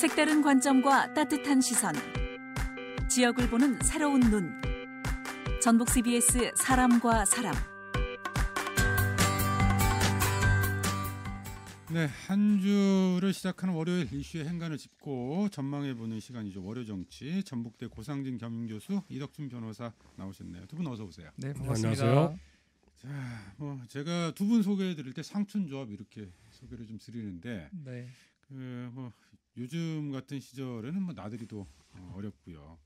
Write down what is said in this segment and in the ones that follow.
색다른 관점과 따뜻한 시선. 지역을 보는 새로운 눈. 전북 CBS 사람과 사람. 네, 한 주를 시작하는 월요일 이슈의 행간을 짚고 전망해 보는 시간이죠. 월요 정치 전북대 고상진 겸임교수 이덕준 변호사 나오셨네요. 두 분 어서 오세요. 네, 반갑습니다. 안녕하세요. 자, 뭐 제가 두 분 소개해 드릴 때 상춘 조합 이렇게 소개를 좀 드리는데 네. 예, 뭐 요즘 같은 시절에는 뭐 나들이도 어, 어렵고요.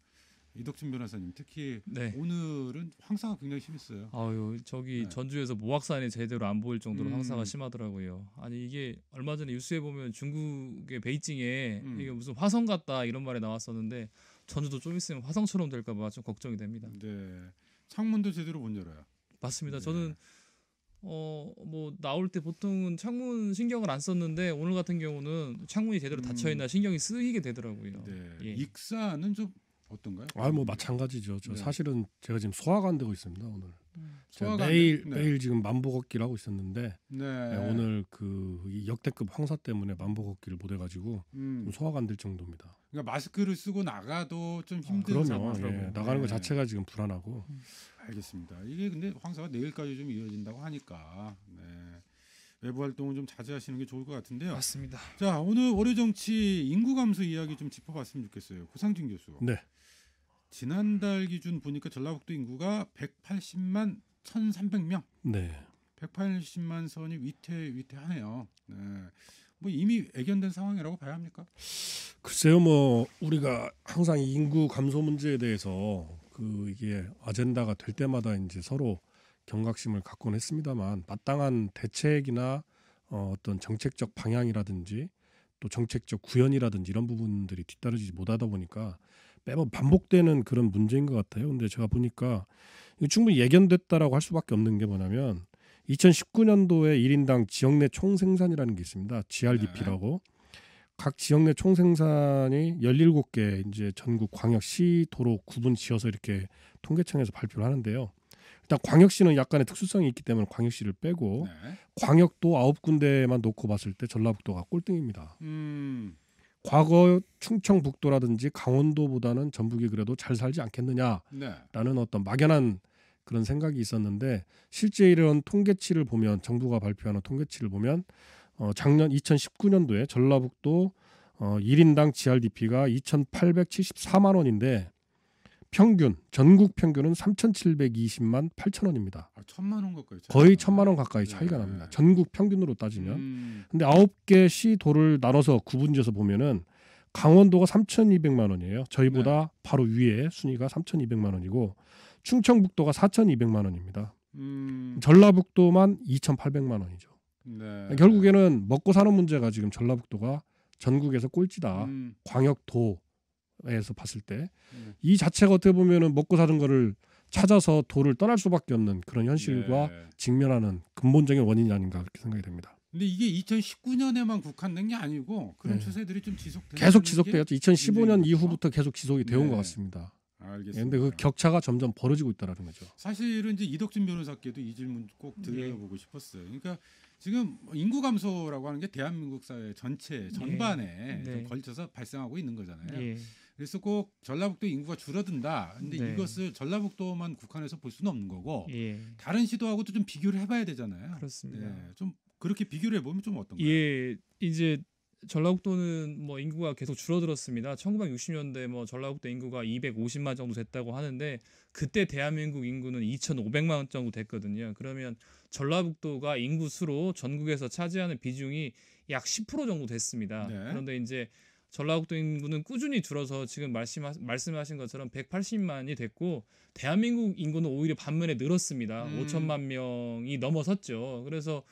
이덕준 변호사님 특히 네. 오늘은 황사가 굉장히 심했어요. 아유 저기 네. 전주에서 모악산이 제대로 안 보일 정도로 음. 황사가 심하더라고요. 아니 이게 얼마 전에 뉴스에 보면 중국의 베이징에 음. 이게 무슨 화성 같다 이런 말이 나왔었는데 전주도 좀 있으면 화성처럼 될까봐 좀 걱정이 됩니다. 네, 창문도 제대로 못 열어요. 맞습니다. 네. 저는 어뭐 나올 때 보통은 창문 신경을 안 썼는데 오늘 같은 경우는 창문이 제대로 음. 닫혀 있나 신경이 쓰이게 되더라고요. 네. 예. 익사는 좀 어떤가요? 아 뭐 마찬가지죠. 저 네. 사실은 제가 지금 소화가 안 되고 있습니다 오늘. 음. 제 소화가 매일 되- 네. 매일 지금 만보 걷기를 하고 있었는데 네. 네, 오늘 그 역대급 황사 때문에 만보 걷기를 못 해가지고 음. 소화가 안 될 정도입니다. 그러니까 마스크를 쓰고 나가도 좀 힘든 아, 그럼요. 상황이라고. 예, 나가는 것 네. 자체가 지금 불안하고 음. 알겠습니다. 이게 근데 황사가 내일까지 좀 이어진다고 하니까 네. 외부 활동은 좀 자제하시는 게 좋을 것 같은데요. 맞습니다. 자 오늘 월요 정치 인구 감소 이야기 좀 짚어봤으면 좋겠어요. 고상진 교수. 네. 지난달 기준 보니까 전라북도 인구가 180만 1,300명. 네. 180만 선이 위태 위태하네요. 네. 뭐 이미 애견된 상황이라고 봐야 합니까? 글쎄요, 뭐 우리가 항상 인구 감소 문제에 대해서 그 이게 아젠다가 될 때마다 이제 서로 경각심을 갖곤 했습니다만 마땅한 대책이나 어, 어떤 정책적 방향이라든지 또 정책적 구현이라든지 이런 부분들이 뒤따르지 못하다 보니까 매번 반복되는 그런 문제인 것 같아요. 근데 제가 보니까 충분히 예견됐다라고 할 수밖에 없는 게 뭐냐면 2019년도에 일인당 지역 내 총생산이라는 게 있습니다. GRDP라고. 네. 각 지역 내 총생산이 17개 이제 전국 광역시도로 구분 지어서 이렇게 통계청에서 발표를 하는데요. 일단 광역시는 약간의 특수성이 있기 때문에 광역시를 빼고 네. 광역도 아홉 군데만 놓고 봤을 때 전라북도가 꼴등입니다. 음. 과거 충청북도라든지 강원도보다는 전북이 그래도 잘 살지 않겠느냐라는 네. 어떤 막연한 그런 생각이 있었는데 실제 이런 통계치를 보면 정부가 발표하는 통계치를 보면 어, 작년 2019년도에 전라북도 어, 1인당 GRDP가 2,874만 원인데 평균 전국 평균은 3,720만 8천 원입니다. 아, 천만 원 가까이 거의 천만 원 가까이 차이가 네. 납니다. 전국 평균으로 따지면. 음. 근데 아홉 개 시도를 나눠서 구분지어서 보면은 강원도가 3,200만 원이에요. 저희보다 네. 바로 위에 순위가 3,200만 원이고 충청북도가 4,200만 원입니다. 음. 전라북도만 2,800만 원이죠. 네. 결국에는 먹고 사는 문제가 지금 전라북도가 전국에서 꼴찌다. 음. 광역도에서 봤을 때이 네. 음. 자체가 어떻게 보면은 먹고 사는 거를 찾아서 도를 떠날 수밖에 없는 그런 현실과 네. 직면하는 근본적인 원인이 아닌가 그렇게 생각이 됩니다. 근데 이게 2019년에만 국한된 게 아니고 그런 네. 추세들이 좀 지속돼 계속 지속돼었 2015년 이후부터 계속 지속이 되어 네. 것 같습니다. 알겠습니다. 그런데 그 격차가 점점 벌어지고 있다라는 거죠. 사실은 이제 이덕준 변호사께도 이 질문 꼭 드려보고 싶었어요. 그러니까 지금 인구 감소라고 하는 게 대한민국 사회 전체 예. 전반에 네. 네. 걸쳐서 발생하고 있는 거잖아요. 네. 그래서 꼭 전라북도 인구가 줄어든다. 근데 네. 이것을 전라북도만 국한해서 볼 수는 없는 거고 예. 다른 시도하고도 좀 비교를 해봐야 되잖아요. 그렇습니다. 네, 좀 그렇게 비교를 해보면 좀 어떤가요? 예, 이제 전라북도는 뭐 인구가 계속 줄어들었습니다. 1960년대 뭐 전라북도 인구가 250만 정도 됐다고 하는데 그때 대한민국 인구는 2,500만 정도 됐거든요. 그러면 전라북도가 인구 수로 전국에서 차지하는 비중이 약 10% 정도 됐습니다. 네. 그런데 이제 전라북도 인구는 꾸준히 줄어서 지금 말씀 하 말씀하신 것처럼 180만이 됐고 대한민국 인구는 오히려 반면에 늘었습니다. 음. 5천만 명이 넘어섰죠. 그래서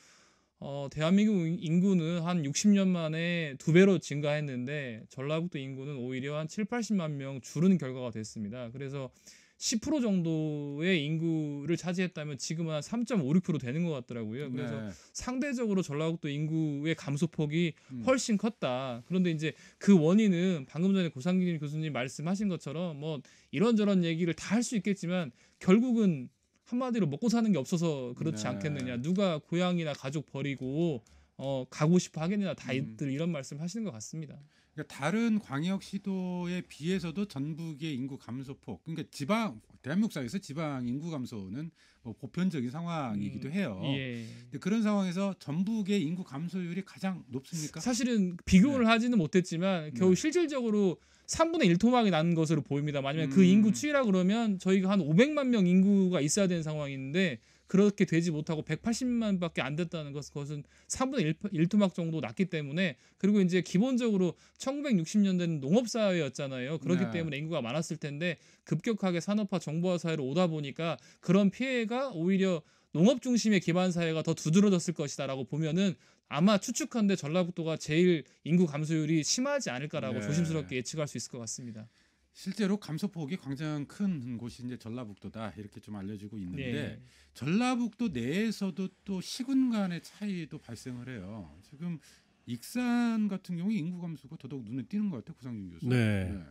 어, 대한민국 인구는 한 60년 만에 두 배로 증가했는데 전라북도 인구는 오히려 한 7, 80만 명 줄은 결과가 됐습니다. 그래서 10% 정도의 인구를 차지했다면 지금은 한3.56% 되는 것 같더라고요. 그래서 네. 상대적으로 전라북도 인구의 감소폭이 음. 훨씬 컸다. 그런데 이제 그 원인은 방금 전에 고상균 교수님 말씀하신 것처럼 뭐 이런저런 얘기를 다 할 수 있겠지만 결국은 한마디로 먹고 사는 게 없어서 그렇지 네. 않겠느냐. 누가 고향이나 가족 버리고 어 가고 싶어 하겠느냐 다들 음. 이런 말씀 하시는 것 같습니다. 그러니까 다른 광역시도에 비해서도 전북의 인구 감소폭, 그러니까 지방 대한민국 사회에서 지방 인구 감소는 뭐 보편적인 상황이기도 음, 해요. 음, 예. 근데 그런 상황에서 전북의 인구 감소율이 가장 높습니까? 사실은 비교를 네. 하지는 못했지만 네. 겨우 네. 실질적으로 3분의 1토막이 난 것으로 보입니다. 만약에 그 음. 그 인구 추이라 그러면 저희가 한 500만 명 인구가 있어야 되는 상황인데 그렇게 되지 못하고 180만밖에 안 됐다는 것은 그것은 3분의 1, 1토막 정도 낮기 때문에 그리고 이제 기본적으로 1960년대는 농업 사회였잖아요. 그렇기 네. 때문에 인구가 많았을 텐데 급격하게 산업화 정보화 사회로 오다 보니까 그런 피해가 오히려 농업 중심의 기반 사회가 더 두드러졌을 것이다라고 보면은 아마 추측한데 전라북도가 제일 인구 감소율이 심하지 않을까라고 네. 조심스럽게 예측할 수 있을 것 같습니다. 실제로 감소폭이 굉장큰 곳이 이제 전라북도다 이렇게 좀 알려지고 있는데 네. 전라북도 내에서도 또 시군 간의 차이도 발생을 해요. 지금 익산 같은 경우 인구 감소가 더더욱 눈에 띄는 것 같아요, 구상준 교수. 네. 네.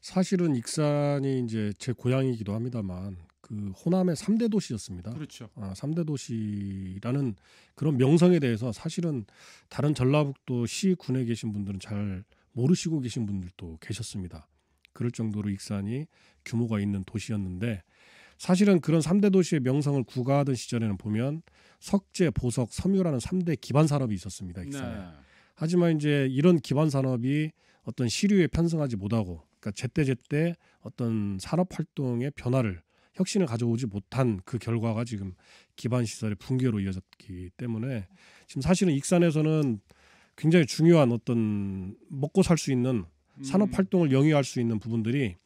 사실은 익산이 이제 제 고향이기도 합니다만 그 호남의 삼대 도시였습니다. 그렇죠. 아, 3대 도시라는 그런 명성에 대해서 사실은 다른 전라북도 시 군에 계신 분들은 잘 모르시고 계신 분들도 계셨습니다. 그럴 정도로 익산이 규모가 있는 도시였는데 사실은 그런 삼대 도시의 명성을 구가하던 시절에는 보면 석재, 보석, 섬유라는 삼대 기반 산업이 있었습니다. 익산에. 네. 하지만 이제 이런 기반 산업이 어떤 시류에 편승하지 못하고 그러니까 제때제때 어떤 산업 활동의 변화를 혁신을 가져오지 못한 그 결과가 지금 기반 시설의 붕괴로 이어졌기 때문에 지금 사실은 익산에서는 굉장히 중요한 어떤 먹고 살 수 있는 음. 산업 활동을 영위할 수 있는 부분들이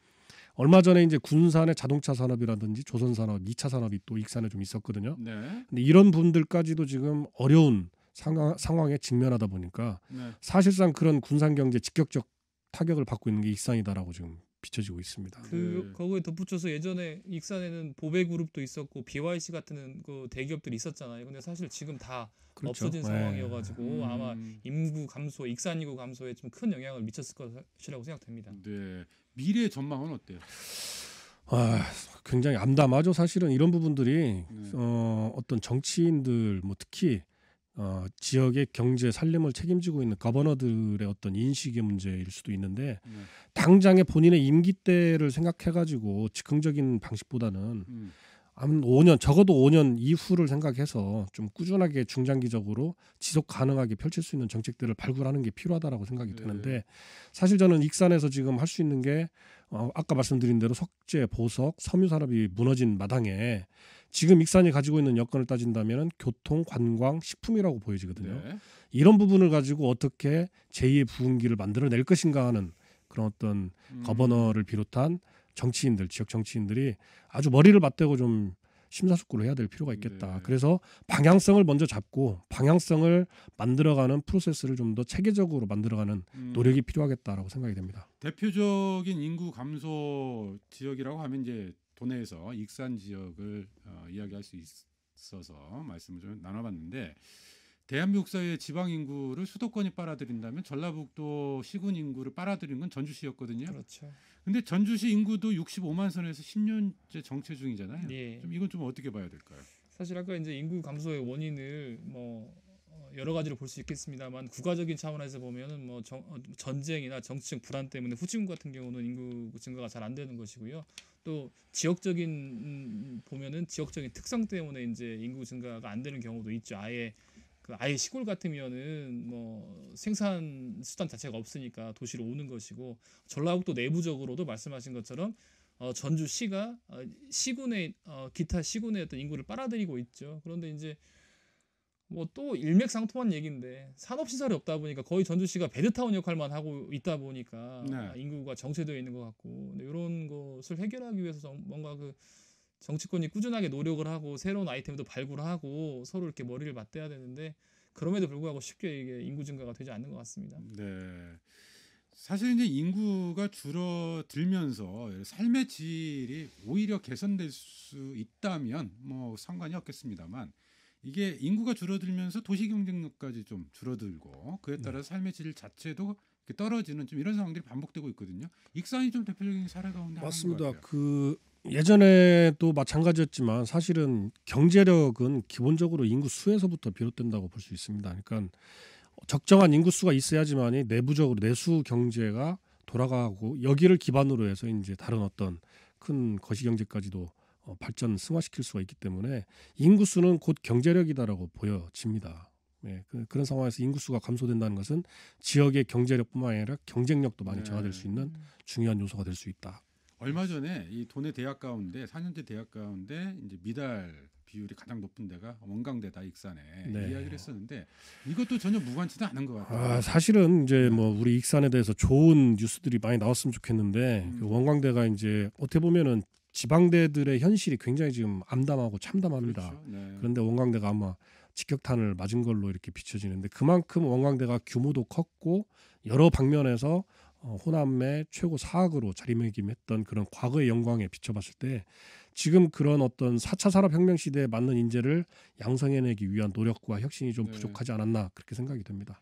얼마 전에 이제 군산의 자동차 산업이라든지 조선 산업, 2차 산업이 또 익산에 좀 있었거든요. 네. 근데 이런 분들까지도 지금 어려운 상황, 상황에 직면하다 보니까 네. 사실상 그런 군산 경제 직격적 타격을 받고 있는 게 익산이다라고 지금 비춰지고 있습니다. 그 네. 거기에 덧붙여서 예전에 익산에는 보배 그룹도 있었고 BYC 같은 그 대기업들이 있었잖아요. 근데 사실 지금 다 그렇죠. 없어진 네. 상황이어가지고 음. 아마 인구 감소, 익산 인구 감소에 좀 큰 영향을 미쳤을 것이라고 생각됩니다. 네, 미래 전망은 어때요? 아, 굉장히 암담하죠. 사실은 이런 부분들이 네. 어, 어떤 정치인들, 뭐 특히 어, 지역의 경제 살림을 책임지고 있는 거버너들의 어떤 인식의 문제일 수도 있는데 음. 네. 당장의 본인의 임기 때를 생각해가지고 즉흥적인 방식보다는 음. 한 5년 적어도 5년 이후를 생각해서 좀 꾸준하게 중장기적으로 지속 가능하게 펼칠 수 있는 정책들을 발굴하는 게 필요하다라고 생각이 되는데 네. 사실 저는 익산에서 지금 할 수 있는 게 어, 아까 말씀드린 대로 석재 보석 섬유 산업이 무너진 마당에 지금 익산이 가지고 있는 여건을 따진다면 교통, 관광, 식품이라고 보여지거든요. 네. 이런 부분을 가지고 어떻게 제2의 부흥기를 만들어낼 것인가 하는 그런 어떤 음. 거버너를 비롯한 정치인들, 지역 정치인들이 아주 머리를 맞대고 좀 심사숙고를 해야 될 필요가 있겠다. 네. 그래서 방향성을 먼저 잡고 방향성을 만들어가는 프로세스를 좀 더 체계적으로 만들어가는 음. 노력이 필요하겠다라고 생각이 됩니다. 대표적인 인구 감소 지역이라고 하면 이제 도내에서 익산 지역을 어, 이야기할 수 있어서 말씀을 좀 나눠봤는데 대한민국 사회의 지방 인구를 수도권이 빨아들인다면 전라북도 시군 인구를 빨아들인 건 전주시였거든요. 그렇죠. 근데 전주시 인구도 65만 선에서 10년째 정체 중이잖아요. 예. 좀 이건 좀 어떻게 봐야 될까요? 사실 아까 이제 인구 감소의 원인을 뭐 여러 가지로 볼 수 있겠습니다만 국가적인 차원에서 보면은 뭐 정, 어, 전쟁이나 정치적 불안 때문에 후진국 같은 경우는 인구 증가가 잘 안 되는 것이고요. 또 지역적인 음, 보면은 지역적인 특성 때문에 이제 인구 증가가 안 되는 경우도 있죠. 아예 그 아예 시골 같으면은 뭐 생산 수단 자체가 없으니까 도시로 오는 것이고 전라북도 내부적으로도 말씀하신 것처럼 어 전주시가 어, 시군의 어 기타 시군의 어떤 인구를 빨아들이고 있죠. 그런데 이제 뭐또 일맥상통한 얘기인데 산업시설이 없다 보니까 거의 전주시가 베드타운 역할만 하고 있다 보니까 네. 아, 인구가 정체되어 있는 것 같고 이런 것을 해결하기 위해서 뭔가 그 정치권이 꾸준하게 노력을 하고 새로운 아이템도 발굴하고 서로 이렇게 머리를 맞대야 되는데 그럼에도 불구하고 쉽게 이게 인구 증가가 되지 않는 것 같습니다. 네. 사실 이제 인구가 줄어들면서 삶의 질이 오히려 개선될 수 있다면 뭐 상관이 없겠습니다만 이게 인구가 줄어들면서 도시 경쟁력까지 좀 줄어들고 그에 따라 네. 삶의 질 자체도 떨어지는 좀 이런 상황들이 반복되고 있거든요. 익산이 좀 대표적인 사례 가운데 맞습니다. 그 예전에도 마찬가지였지만 사실은 경제력은 기본적으로 인구 수에서부터 비롯된다고 볼 수 있습니다. 그러니까 적정한 인구 수가 있어야지만이 내부적으로 내수 경제가 돌아가고 여기를 기반으로 해서 이제 다른 어떤 큰 거시 경제까지도 어, 발전 승화시킬 수가 있기 때문에 인구수는 곧 경제력이다라고 보여집니다. 예, 그, 런 상황에서 인구수가 감소된다는 것은 지역의 경제력뿐만 아니라 경쟁력도 많이 네. 저하될 수 있는 중요한 요소가 될 수 있다. 얼마 전에 이 돈의 대학 가운데 4년제 대학 가운데 이제 미달 비율이 가장 높은 데가 원광대다 익산에 네. 이야기를 했었는데 이것도 전혀 무관치도 않은 것 같아요. 아, 사실은 이제 네. 뭐 우리 익산에 대해서 좋은 뉴스들이 많이 나왔으면 좋겠는데 음. 그 원광대가 이제 어떻게 보면은 지방대들의 현실이 굉장히 지금 암담하고 참담합니다. 그렇죠. 네. 그런데 원광대가 아마 직격탄을 맞은 걸로 이렇게 비춰지는데 그만큼 원광대가 규모도 컸고 여러 방면에서 어, 호남의 최고 사학으로 자리매김했던 그런 과거의 영광에 비춰봤을 때 지금 그런 어떤 4차 산업혁명 시대에 맞는 인재를 양성해내기 위한 노력과 혁신이 좀 네. 부족하지 않았나 그렇게 생각이 됩니다.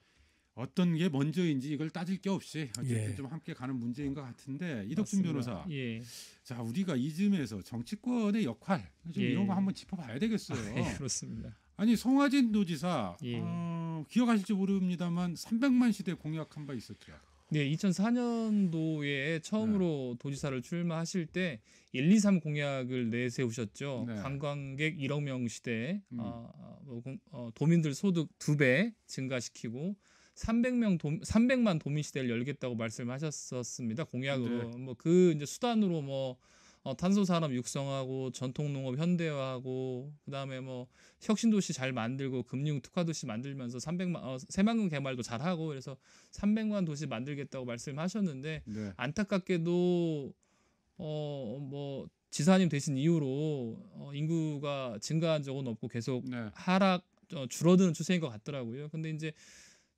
어떤 게 먼저인지 이걸 따질 게 없이 어쨌든 예. 좀 함께 가는 문제인 것 같은데 이덕준 변호사. 예. 자 우리가 이 즈음에서 정치권의 역할 좀 예. 이런 거 한번 짚어봐야 되겠어요. 아, 예, 그렇습니다. 아니 송하진 도지사 예. 어, 기억하실지 모릅니다만 300만 시대 공약한 바 있었죠. 네, 2004년도에 처음으로 네. 도지사를 출마하실 때 1, 2, 3 공약을 내세우셨죠. 네. 관광객 1억 명 시대, 음. 어, 어, 도민들 소득 2배 증가시키고 300명 도, 300만 도민 시대를 열겠다고 말씀하셨었습니다. 공약으로 네. 뭐그 이제 수단으로 뭐 어, 탄소 산업 육성하고 전통 농업 현대화하고 그다음에 뭐 혁신 도시 잘 만들고 금융 특화 도시 만들면서 300만 어, 새만금 개발도 잘하고 그래서 300만 도시 만들겠다고 말씀하셨는데 네. 안타깝게도 어 뭐 지사님 되신 이후로 어, 인구가 증가한 적은 없고 계속 네. 하락 어, 줄어드는 추세인 것 같더라고요. 근데 이제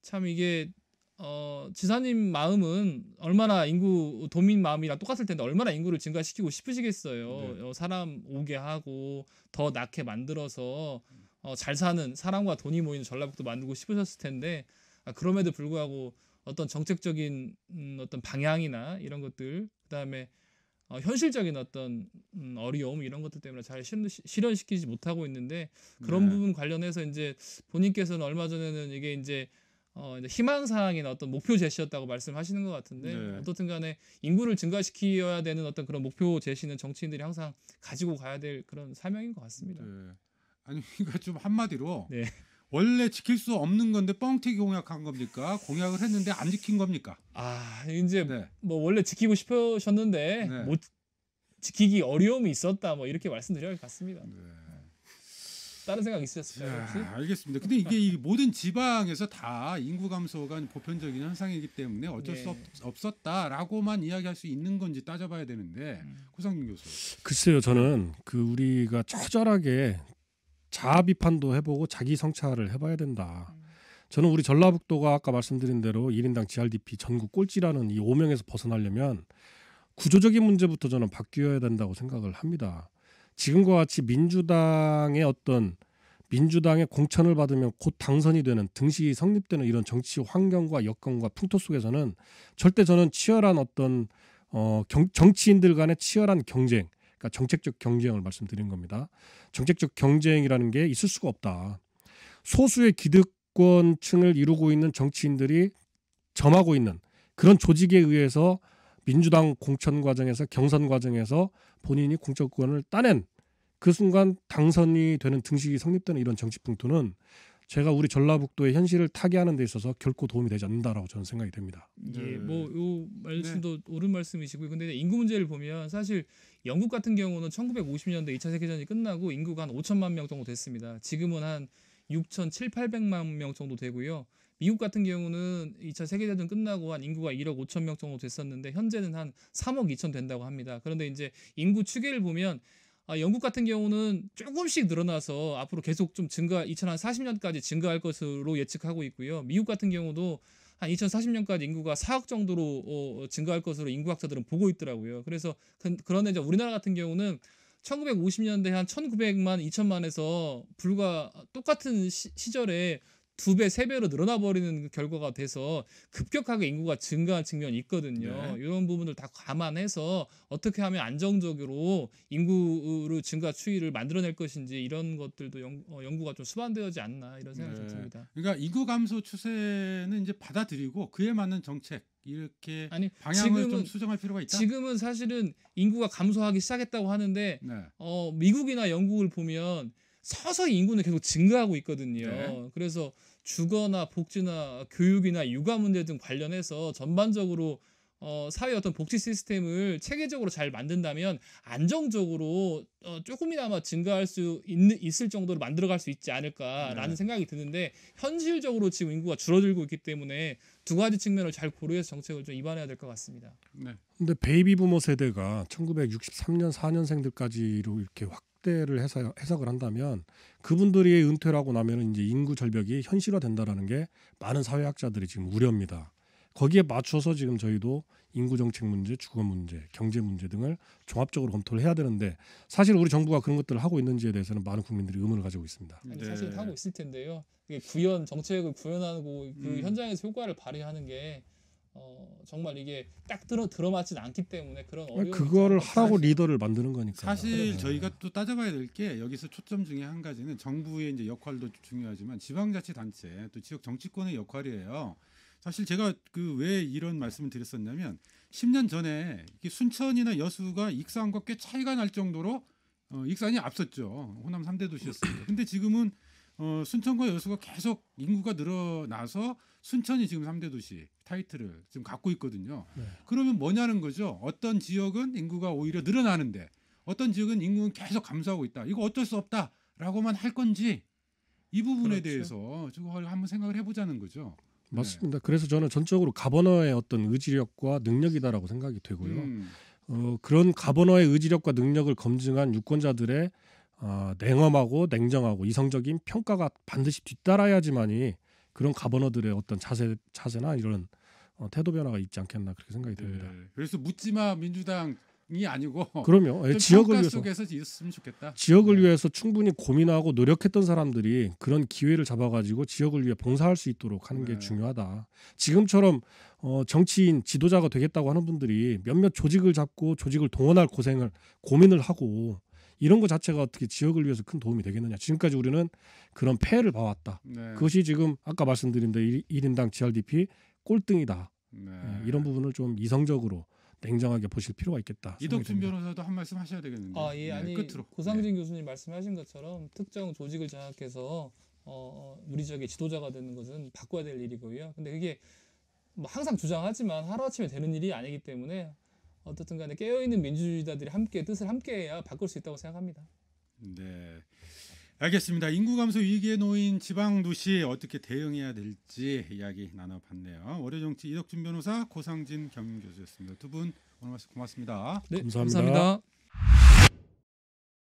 참 이게 어, 지사님 마음은 얼마나 인구 도민 마음이랑 똑같을 텐데 얼마나 인구를 증가시키고 싶으시겠어요. 네. 어, 사람 오게 하고 더 낳게 만들어서 어, 잘 사는 사람과 돈이 모이는 전라북도 만들고 싶으셨을 텐데 아, 그럼에도 불구하고 어떤 정책적인 음, 어떤 방향이나 이런 것들 그다음에 어, 현실적인 어떤 음, 어려움 이런 것들 때문에 잘 실현시키지 못하고 있는데 그런 네. 부분 관련해서 이제 본인께서는 얼마 전에는 이게 이제 어, 이제 희망사항이나 어떤 목표 제시였다고 말씀하시는 것 같은데 네. 어떻든 간에 인구를 증가시키어야 되는 어떤 그런 목표 제시는 정치인들이 항상 가지고 가야 될 그런 사명인 것 같습니다. 네. 아니 그러니까 좀 한마디로 네. 원래 지킬 수 없는 건데 뻥튀기 공약한 겁니까? 공약을 했는데 안 지킨 겁니까? 아 이제 네. 뭐 원래 지키고 싶으셨는데 네. 못 지키기 어려움이 있었다 뭐 이렇게 말씀드려야 할 것 같습니다. 네. 다른 생각 있으셨어요? 야, 알겠습니다. 근데 이게 이 모든 지방에서 다 인구 감소가 보편적인 현상이기 때문에 어쩔 예. 수 네. 없, 었다라고만 이야기할 수 있는 건지 따져봐야 되는데 음. 고상균 교수. 글쎄요, 저는 그 우리가 처절하게 자아 비판도 해보고 자기 성찰을 해봐야 된다. 음. 저는 우리 전라북도가 아까 말씀드린 대로 1인당 GRDP 전국 꼴찌라는 이 오명에서 벗어나려면 구조적인 문제부터 저는 바뀌어야 된다고 생각을 합니다. 지금과 같이 민주당의 어떤 민주당의 공천을 받으면 곧 당선이 되는 등식이 성립되는 이런 정치 환경과 여건과 풍토 속에서는 절대 저는 치열한 어떤 어, 경, 정치인들 간의 치열한 경쟁, 그러니까 정책적 경쟁을 말씀드린 겁니다. 정책적 경쟁이라는 게 있을 수가 없다. 소수의 기득권층을 이루고 있는 정치인들이 점하고 있는 그런 조직에 의해서 민주당 공천 과정에서 경선 과정에서 본인이 공적권을 따낸 그 순간 당선이 되는 등식이 성립되는 이런 정치 풍토는 제가 우리 전라북도의 현실을 타개하는 데 있어서 결코 도움이 되지 않는다라고 저는 생각이 됩니다. 예, 네. 뭐요 말씀도 네. 옳은 말씀이시고요. 근데 인구 문제를 보면 사실 영국 같은 경우는 1950년대 2차 세계전이 끝나고 인구가 한 5천만 명 정도 됐습니다. 지금은 한 6천 7, 8백만 명 정도 되고요. 미국 같은 경우는 2차 세계대전 끝나고 한 인구가 1억 5천 명 정도 됐었는데 현재는 한 3억 2천 된다고 합니다. 그런데 이제 인구 추계를 보면 아, 영국 같은 경우는 조금씩 늘어나서 앞으로 계속 좀 증가 2040년까지 증가할 것으로 예측하고 있고요. 미국 같은 경우도 한 2040년까지 인구가 4억 정도로 어, 증가할 것으로 인구학자들은 보고 있더라고요. 그래서 그, 그런 이제 우리나라 같은 경우는 1950년대 한 1900만, 2천만에서 불과 똑같은 시, 절에 두 배, 세 배로 늘어나 버리는 결과가 돼서 급격하게 인구가 증가한 측면이 있거든요. 네. 이런 부분을 다 감안해서 어떻게 하면 안정적으로 인구를 증가 추이를 만들어낼 것인지 이런 것들도 연, 어, 연구가 좀 수반되어지 않나 이런 생각이 네. 듭니다. 그러니까 인구 감소 추세는 이제 받아들이고 그에 맞는 정책 이렇게 아니, 방향을 지금은, 좀 수정할 필요가 있다. 지금은 사실은 인구가 감소하기 시작했다고 하는데 네. 어, 미국이나 영국을 보면 서서히 인구는 계속 증가하고 있거든요. 네. 그래서 주거나 복지나 교육이나 육아 문제 등 관련해서 전반적으로 어, 사회 어떤 복지 시스템을 체계적으로 잘 만든다면 안정적으로 어, 조금이나마 증가할 수 있는, 있을 정도로 만들어갈 수 있지 않을까라는 네. 생각이 드는데 현실적으로 지금 인구가 줄어들고 있기 때문에 두 가지 측면을 잘 고려해서 정책을 좀 입안해야 될 것 같습니다. 네. 근데 베이비 부모 세대가 1963년 4년생들까지로 이렇게 확 확대를 해서 해석을 한다면 그분들이 은퇴를 하고 나면 이제 인구 절벽이 현실화된다라는 게 많은 사회학자들이 지금 우려입니다. 거기에 맞춰서 지금 저희도 인구 정책 문제, 주거 문제, 경제 문제 등을 종합적으로 검토를 해야 되는데 사실 우리 정부가 그런 것들을 하고 있는지에 대해서는 많은 국민들이 의문을 가지고 있습니다. 아니, 네. 사실 네. 하고 있을 텐데요. 이게 구현 정책을 구현하고 그 음. 현장에서 효과를 발휘하는 게 어, 정말 이게 딱 들어 들어맞진 않기 때문에 그런 어려운 그거를 하라고 사실, 리더를 만드는 거니까 사실 네. 저희가 또 따져봐야 될 게 여기서 초점 중에 한 가지는 정부의 이제 역할도 중요하지만 지방자치단체 또 지역 정치권의 역할이에요. 사실 제가 그 왜 이런 말씀을 드렸었냐면 10년 전에 순천이나 여수가 익산과 꽤 차이가 날 정도로 어, 익산이 앞섰죠. 호남 3대 도시였습니다. 근데 지금은 어, 순천과 여수가 계속 인구가 늘어나서 순천이 지금 삼대 도시 타이틀을 지금 갖고 있거든요. 네. 그러면 뭐냐는 거죠. 어떤 지역은 인구가 오히려 늘어나는데 어떤 지역은 인구는 계속 감소하고 있다. 이거 어쩔 수 없다라고만 할 건지 이 부분에 그렇죠. 대해서 저걸 한번 생각을 해보자는 거죠. 네. 맞습니다. 네. 그래서 저는 전적으로 가버너의 어떤 의지력과 능력이다라고 생각이 되고요. 음. 어, 그런 가버너의 의지력과 능력을 검증한 유권자들의 어, 냉엄하고 냉정하고 이성적인 평가가 반드시 뒤따라야지만이 그런 가버너들의 어떤 자세 자세나 이런 어, 태도 변화가 있지 않겠나 그렇게 생각이 듭니다. 네. 그래서 묻지마 민주당 이 아니고 그럼요 예, 지역을 위해서 있었으면 좋겠다. 지역을 네. 위해서 충분히 고민하고 노력했던 사람들이 그런 기회를 잡아가지고 지역을 위해 봉사할 수 있도록 하는 네. 게 중요하다. 지금처럼 어, 정치인 지도자가 되겠다고 하는 분들이 몇몇 조직을 잡고 조직을 동원할 고생을 고민을 하고 이런 것 자체가 어떻게 지역을 위해서 큰 도움이 되겠느냐. 지금까지 우리는 그런 폐해를 봐왔다. 네. 그것이 지금 아까 말씀드린 데 1인당 GRDP 꼴등이다. 네. 예, 이런 부분을 좀 이성적으로 냉정하게 보실 필요가 있겠다. 이덕준 변호사도 한 말씀 하셔야 되겠는데. 아, 예, 네, 아니 끝으로. 고상진 네. 교수님 말씀하신 것처럼 특정 조직을 장악해서 어, 어, 우리 지역의 지도자가 되는 것은 바꿔야 될 일이고요. 근데 그게 뭐 항상 주장하지만 하루아침에 되는 일이 아니기 때문에 어떻든 간에 깨어있는 민주주의자들이 함께 뜻을 함께해야 바꿀 수 있다고 생각합니다. 네. 알겠습니다. 인구 감소 위기에 놓인 지방 도시 어떻게 대응해야 될지 이야기 나눠봤네요. 월요 정치 이덕준 변호사, 고상진 경영교수였습니다. 두 분 오늘 말씀 고맙습니다. 네, 감사합니다. 감사합니다.